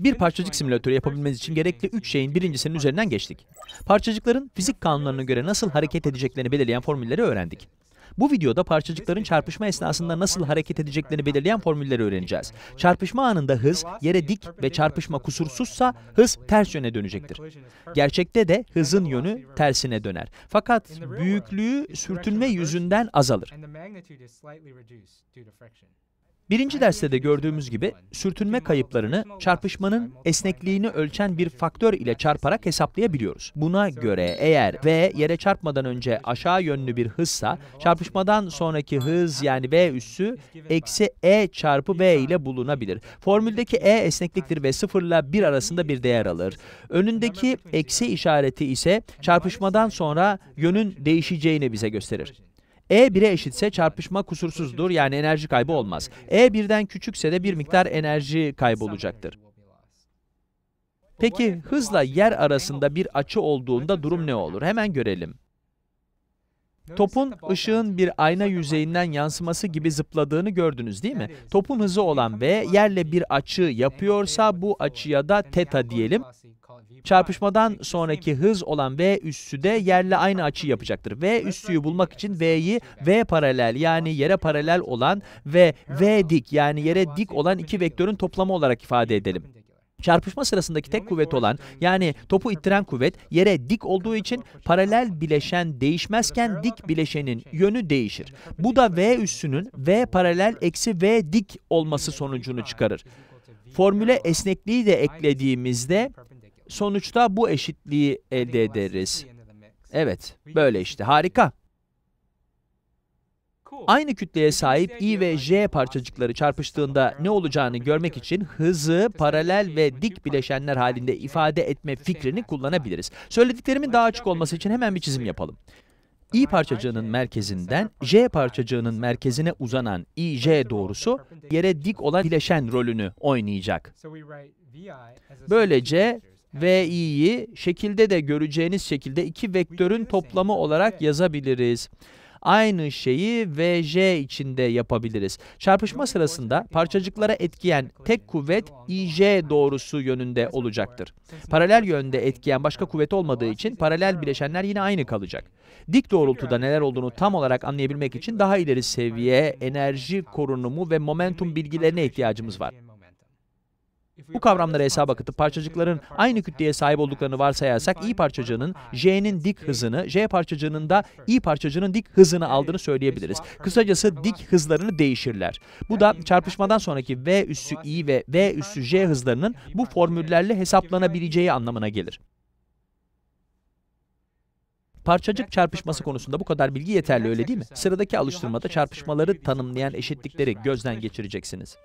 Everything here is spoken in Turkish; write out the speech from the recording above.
Bir parçacık simülatörü yapabilmeniz için gerekli üç şeyin birincisinin üzerinden geçtik. Parçacıkların fizik kanunlarına göre nasıl hareket edeceklerini belirleyen formülleri öğrendik. Bu videoda parçacıkların çarpışma esnasında nasıl hareket edeceklerini belirleyen formülleri öğreneceğiz. Çarpışma anında hız yere dik ve çarpışma kusursuzsa hız ters yöne dönecektir. Gerçekte de hızın yönü tersine döner. Fakat büyüklüğü sürtünme yüzünden azalır. Birinci derste de gördüğümüz gibi sürtünme kayıplarını çarpışmanın esnekliğini ölçen bir faktör ile çarparak hesaplayabiliyoruz. Buna göre eğer V yere çarpmadan önce aşağı yönlü bir hızsa çarpışmadan sonraki hız yani V üssü eksi E çarpı V ile bulunabilir. Formüldeki E esnekliktir ve sıfırla bir arasında bir değer alır. Önündeki eksi işareti ise çarpışmadan sonra yönün değişeceğini bize gösterir. E 1'e eşitse çarpışma kusursuzdur yani enerji kaybı olmaz. E 1'den küçükse de bir miktar enerji kaybolacaktır. Peki hızla yer arasında bir açı olduğunda durum ne olur? Hemen görelim. Topun ışığın bir ayna yüzeyinden yansıması gibi zıpladığını gördünüz değil mi? Topun hızı olan v yerle bir açı yapıyorsa bu açıya da teta diyelim. Çarpışmadan sonraki hız olan V üssü de yerle aynı açı yapacaktır. V üssüyü bulmak için V'yi V paralel yani yere paralel olan ve V dik yani yere dik olan iki vektörün toplamı olarak ifade edelim. Çarpışma sırasındaki tek kuvvet olan, yani topu ittiren kuvvet yere dik olduğu için paralel bileşen değişmezken dik bileşenin yönü değişir. Bu da V üssünün V paralel eksi V dik olması sonucunu çıkarır. Formüle esnekliği de eklediğimizde sonuçta bu eşitliği elde ederiz. Evet, böyle işte. Harika. Aynı kütleye sahip I ve J parçacıkları çarpıştığında ne olacağını görmek için hızı paralel şey ve dik bileşenler halinde ifade etme fikrini kullanabiliriz. Söylediklerimin daha açık olması için hemen bir çizim yapalım. I parçacığının merkezinden J parçacığının merkezine uzanan IJ doğrusu yere dik olan bileşen rolünü oynayacak. Böylece ve şekilde de göreceğiniz şekilde iki vektörün toplamı olarak yazabiliriz. Aynı şeyi VJ içinde yapabiliriz. Çarpışma sırasında parçacıklara etkiyen tek kuvvet IJ doğrusu yönünde olacaktır. Paralel yönde etkiyen başka kuvvet olmadığı için paralel bileşenler yine aynı kalacak. Dik doğrultuda neler olduğunu tam olarak anlayabilmek için daha ileri seviye enerji korunumu ve momentum bilgilerine ihtiyacımız var. Bu kavramları hesaba katıp parçacıkların aynı kütleye sahip olduklarını varsayarsak i parçacığının j'nin dik hızını, j parçacığının da i parçacığının dik hızını aldığını söyleyebiliriz. Kısacası dik hızlarını değişirler. Bu da çarpışmadan sonraki v üssü i ve v üssü j hızlarının bu formüllerle hesaplanabileceği anlamına gelir. Parçacık çarpışması konusunda bu kadar bilgi yeterli öyle değil mi? Sıradaki alıştırmada çarpışmaları tanımlayan eşitlikleri gözden geçireceksiniz.